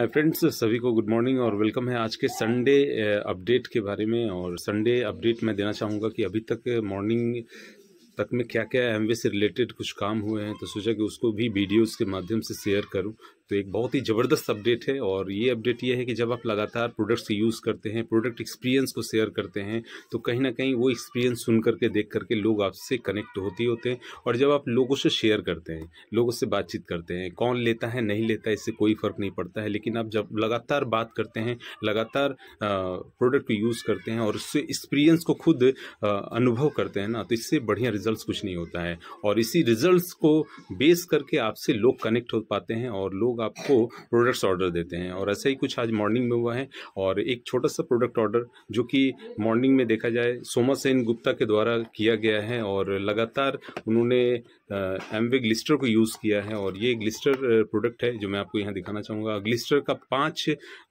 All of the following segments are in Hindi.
हाय फ्रेंड्स सभी को गुड मॉर्निंग और वेलकम है आज के संडे अपडेट के बारे में और संडे अपडेट मैं देना चाहूँगा कि अभी तक मॉर्निंग तक में क्या क्या एम से रिलेटेड कुछ काम हुए हैं तो सोचा कि उसको भी वीडियोस के माध्यम से शेयर करूं तो एक बहुत ही ज़बरदस्त अपडेट है और ये अपडेट ये है कि जब आप लगातार प्रोडक्ट्स यूज़ करते हैं प्रोडक्ट एक्सपीरियंस को शेयर करते हैं तो कहीं ना कहीं वो एक्सपीरियंस सुन करके देख करके लोग आपसे कनेक्ट होते होते हैं और जब आप लोगों से शेयर करते हैं लोगों से बातचीत करते हैं कौन लेता है नहीं लेता है इससे कोई फ़र्क नहीं पड़ता है लेकिन आप जब लगातार बात करते हैं लगातार प्रोडक्ट को यूज़ करते हैं और उससे एक्सपीरियंस को खुद अनुभव करते हैं ना तो इससे बढ़िया रिजल्ट कुछ नहीं होता है और इसी रिजल्ट को बेस करके आपसे लोग कनेक्ट हो पाते हैं और लोग आपको प्रोडक्ट्स ऑर्डर देते हैं और ऐसा ही कुछ आज मॉर्निंग में हुआ है और एक छोटा सा प्रोडक्ट ऑर्डर जो कि मॉर्निंग में देखा जाए सोमा सेन गुप्ता के द्वारा किया गया है और लगातार उन्होंने एमवे ग्लिस्टर को यूज़ किया है और ये ग्लिस्टर प्रोडक्ट है जो मैं आपको यहाँ दिखाना चाहूँगा ग्लिस्टर का पाँच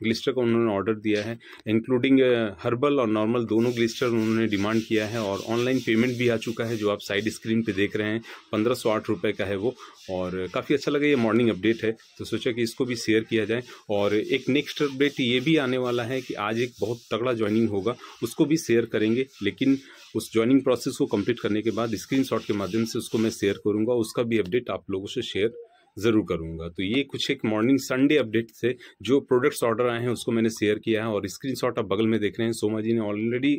ग्लिस्टर का उन्होंने ऑर्डर दिया है इंक्लूडिंग हर्बल और नॉर्मल दोनों ग्लिस्टर उन्होंने डिमांड किया है और ऑनलाइन पेमेंट भी आ चुका है जो आप साइड स्क्रीन पर देख रहे हैं पंद्रह सौ आठ का है वो और काफ़ी अच्छा लगा ये मॉर्निंग अपडेट है तो सोचा कि इसको भी शेयर किया जाए और एक नेक्स्ट अपडेट ये भी आने वाला है कि आज एक बहुत तगड़ा ज्वाइनिंग होगा उसको भी शेयर करेंगे लेकिन उस ज्वाइनिंग प्रोसेस को कंप्लीट करने के बाद स्क्रीनशॉट के माध्यम से उसको मैं शेयर करूँगा उसका भी अपडेट आप लोगों से शेयर ज़रूर करूँगा तो ये कुछ एक मॉर्निंग संडे अपडेट थे जो प्रोडक्ट्स ऑर्डर आए हैं उसको मैंने शेयर किया है और स्क्रीन आप बगल में देख रहे हैं सोमा जी ने ऑलरेडी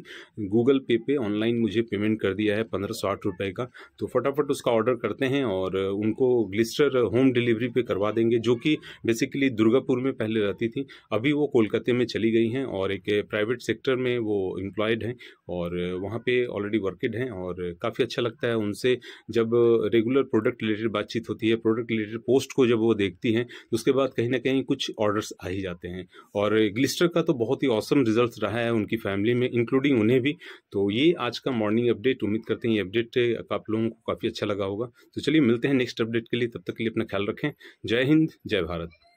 गूगल पे पे ऑनलाइन मुझे पेमेंट कर दिया है पंद्रह सौ आठ रुपये का तो फटाफट उसका ऑर्डर करते हैं और उनको ग्लिस्टर होम डिलीवरी पे करवा देंगे जो कि बेसिकली दुर्गापुर में पहले रहती थी अभी वो कोलकाता में चली गई हैं और एक प्राइवेट सेक्टर में वो एम्प्लॉयड हैं और वहाँ पे ऑलरेडी वर्किड हैं और काफ़ी अच्छा लगता है उनसे जब रेगुलर प्रोडक्ट रिलेटेड बातचीत होती है प्रोडक्ट रिलेटेड पोस्ट को जब वो देखती हैं तो उसके बाद कहीं ना कहीं कुछ ऑर्डर्स आ ही जाते हैं और ग्लिस्टर का तो बहुत ही औसम रिजल्ट रहा है उनकी फैमिली में इंक्लूडिंग उन्हें भी तो ये आज का मॉर्निंग अपडेट उम्मीद करते हैं ये अपडेट आप लोगों को काफ़ी अच्छा लगा होगा तो चलिए मिलते हैं नेक्स्ट अपडेट के लिए तब तक के लिए अपना ख्याल रखें जय हिंद जय भारत